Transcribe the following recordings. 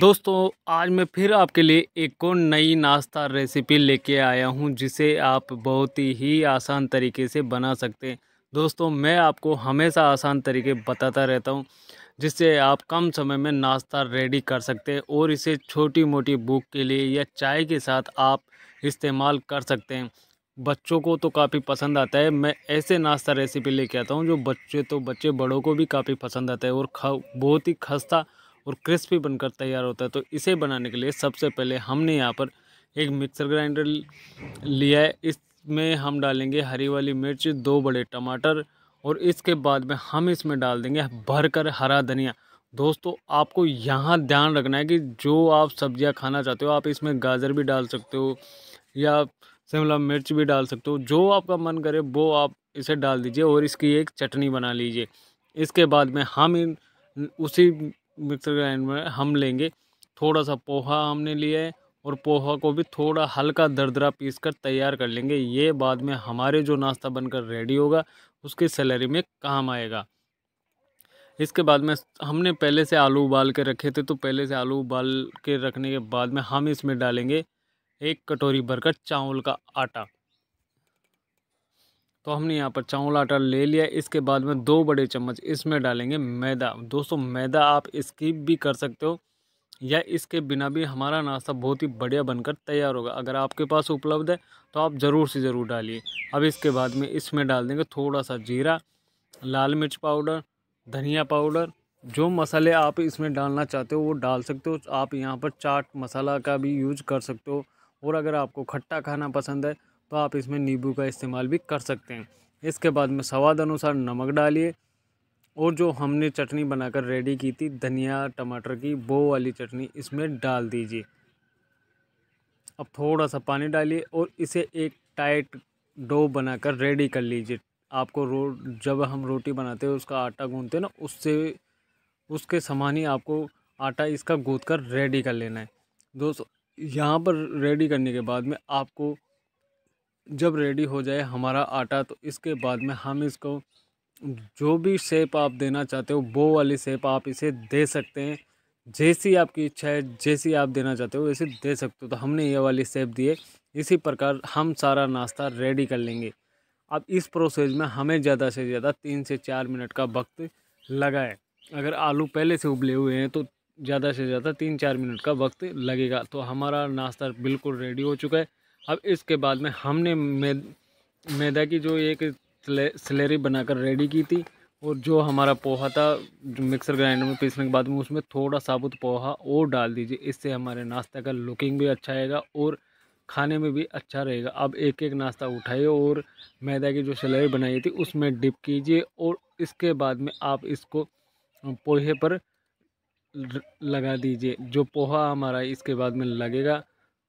दोस्तों आज मैं फिर आपके लिए एक और नई नाश्ता रेसिपी लेके आया हूं जिसे आप बहुत ही आसान तरीके से बना सकते हैं दोस्तों मैं आपको हमेशा आसान तरीके बताता रहता हूं जिससे आप कम समय में नाश्ता रेडी कर सकते हैं और इसे छोटी मोटी भूख के लिए या चाय के साथ आप इस्तेमाल कर सकते हैं बच्चों को तो काफ़ी पसंद आता है मैं ऐसे नाश्ता रेसिपी लेके आता हूँ जो बच्चे तो बच्चे बड़ों को भी काफ़ी पसंद आता है और खा बहुत ही खस्ता और क्रिस्पी बनकर तैयार होता है तो इसे बनाने के लिए सबसे पहले हमने यहाँ पर एक मिक्सर ग्राइंडर लिया है इसमें हम डालेंगे हरी वाली मिर्च दो बड़े टमाटर और इसके बाद में हम इसमें डाल देंगे भरकर हरा धनिया दोस्तों आपको यहाँ ध्यान रखना है कि जो आप सब्जियाँ खाना चाहते हो आप इसमें गाजर भी डाल सकते हो या शिमला मिर्च भी डाल सकते हो जो आपका मन करे वो आप इसे डाल दीजिए और इसकी एक चटनी बना लीजिए इसके बाद में हम इन उसी मिक्सर ग्राइंड में हम लेंगे थोड़ा सा पोहा हमने लिया है और पोहा को भी थोड़ा हल्का दरदरा पीस कर तैयार कर लेंगे ये बाद में हमारे जो नाश्ता बनकर रेडी होगा उसकी सैलरी में काम आएगा इसके बाद में हमने पहले से आलू उबाल के रखे थे तो पहले से आलू उबाल के रखने के बाद में हम इसमें डालेंगे एक कटोरी भरकर चावल का आटा तो हमने यहाँ पर चावल आटा ले लिया इसके बाद में दो बड़े चम्मच इसमें डालेंगे मैदा दोस्तों मैदा आप स्किप भी कर सकते हो या इसके बिना भी हमारा नाश्ता बहुत ही बढ़िया बनकर तैयार होगा अगर आपके पास उपलब्ध है तो आप ज़रूर से ज़रूर डालिए अब इसके बाद में इसमें डाल देंगे थोड़ा सा जीरा लाल मिर्च पाउडर धनिया पाउडर जो मसाले आप इसमें डालना चाहते हो वो डाल सकते हो आप यहाँ पर चाट मसाला का भी यूज कर सकते हो और अगर आपको खट्टा खाना पसंद है तो आप इसमें नींबू का इस्तेमाल भी कर सकते हैं इसके बाद में स्वाद अनुसार नमक डालिए और जो हमने चटनी बनाकर रेडी की थी धनिया टमाटर की वो वाली चटनी इसमें डाल दीजिए अब थोड़ा सा पानी डालिए और इसे एक टाइट डो बनाकर रेडी कर लीजिए आपको रो जब हम रोटी बनाते हैं उसका आटा गूंथते हैं ना उससे उसके समान ही आपको आटा इसका गूँथ कर रेडी कर लेना है दोस्तों यहाँ पर रेडी करने के बाद में आपको जब रेडी हो जाए हमारा आटा तो इसके बाद में हम इसको जो भी शेप आप देना चाहते हो वो वाली शेप आप इसे दे सकते हैं जैसी आपकी इच्छा है जैसी आप देना चाहते हो वैसे दे सकते हो तो हमने ये वाली शेप दिए इसी प्रकार हम सारा नाश्ता रेडी कर लेंगे अब इस प्रोसेस में हमें ज़्यादा से ज़्यादा तीन से चार मिनट का वक्त लगाए अगर आलू पहले से उबले हुए हैं तो ज़्यादा से ज़्यादा तीन चार मिनट का वक्त लगेगा तो हमारा नाश्ता बिल्कुल रेडी हो चुका है अब इसके बाद में हमने मैदा की जो एक सलेरी बनाकर रेडी की थी और जो हमारा पोहा था जो मिक्सर ग्राइंडर में पीसने के बाद में उसमें थोड़ा साबुत पोहा और डाल दीजिए इससे हमारे नाश्ते का लुकिंग भी अच्छा आएगा और खाने में भी अच्छा रहेगा अब एक एक नाश्ता उठाइए और मैदा की जो सलेरी बनाई थी उसमें डिप कीजिए और इसके बाद में आप इसको पोहे पर लगा दीजिए जो पोहा हमारा इसके बाद में लगेगा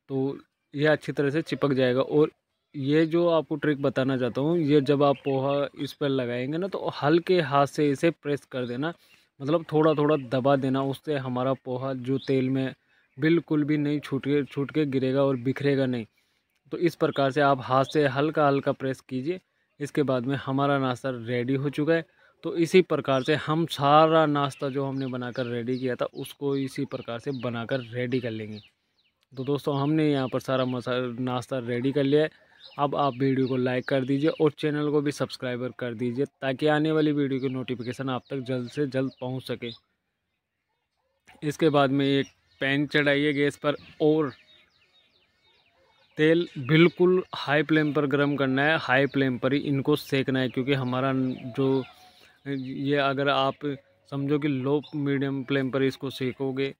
तो यह अच्छी तरह से चिपक जाएगा और ये जो आपको ट्रिक बताना चाहता हूँ ये जब आप पोहा इस पर लगाएंगे ना तो हल्के हाथ से इसे प्रेस कर देना मतलब थोड़ा थोड़ा दबा देना उससे हमारा पोहा जो तेल में बिल्कुल भी नहीं छूट के छूट के गिरेगा और बिखरेगा नहीं तो इस प्रकार से आप हाथ से हल्का हल्का प्रेस कीजिए इसके बाद में हमारा नाश्ता रेडी हो चुका है तो इसी प्रकार से हम सारा नाश्ता जो हमने बनाकर रेडी किया था उसको इसी प्रकार से बनाकर रेडी कर लेंगे तो दोस्तों हमने यहाँ पर सारा मसाला नाश्ता रेडी कर लिया है अब आप वीडियो को लाइक कर दीजिए और चैनल को भी सब्सक्राइबर कर दीजिए ताकि आने वाली वीडियो की नोटिफिकेशन आप तक जल्द से जल्द पहुँच सके इसके बाद में एक पैन चढ़ाइए गैस पर और तेल बिल्कुल हाई फ्लेम पर गर्म करना है हाई फ्लेम पर ही इनको सेकना है क्योंकि हमारा जो ये अगर आप समझो कि लो मीडियम फ्लेम पर इसको सेकोगे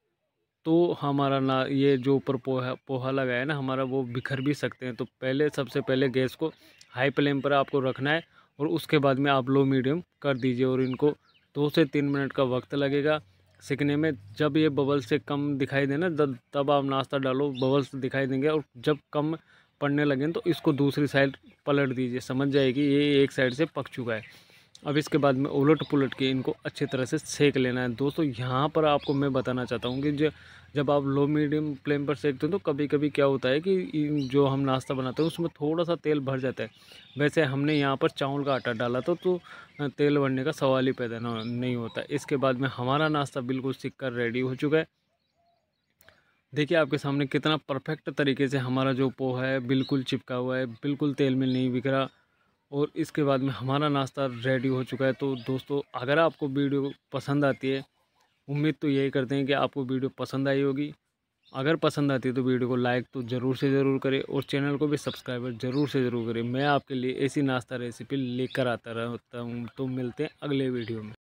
तो हमारा ना ये जो ऊपर पोहा पोहा लगाया ना हमारा वो बिखर भी सकते हैं तो पहले सबसे पहले गैस को हाई फ्लेम पर आपको रखना है और उसके बाद में आप लो मीडियम कर दीजिए और इनको दो से तीन मिनट का वक्त लगेगा सीखने में जब ये बबल से कम दिखाई देना तब आप नाश्ता डालो बबल्स दिखाई देंगे और जब कम पड़ने लगें तो इसको दूसरी साइड पलट दीजिए समझ जाएगी ये एक साइड से पक चुका है अब इसके बाद में उलट पुलट के इनको अच्छी तरह से सेक लेना है दोस्तों यहाँ पर आपको मैं बताना चाहता हूँ कि जो जब आप लो मीडियम फ्लेम पर सेकते हो तो कभी कभी क्या होता है कि जो हम नाश्ता बनाते हैं उसमें थोड़ा सा तेल भर जाता है वैसे हमने यहाँ पर चावल का आटा डाला था तो तेल भरने का सवाल ही पैदा नहीं होता इसके बाद में हमारा नाश्ता बिल्कुल सीख कर रेडी हो चुका है देखिए आपके सामने कितना परफेक्ट तरीके से हमारा जो पोहा है बिल्कुल चिपका हुआ है बिल्कुल तेल में नहीं बिखरा और इसके बाद में हमारा नाश्ता रेडी हो चुका है तो दोस्तों अगर आपको वीडियो पसंद आती है उम्मीद तो यही करते हैं कि आपको वीडियो पसंद आई होगी अगर पसंद आती है तो वीडियो को लाइक तो ज़रूर से ज़रूर करें और चैनल को भी सब्सक्राइब ज़रूर से ज़रूर करें मैं आपके लिए ऐसी नाश्ता रेसिपी लेकर आता रहता हूँ तो मिलते हैं अगले वीडियो में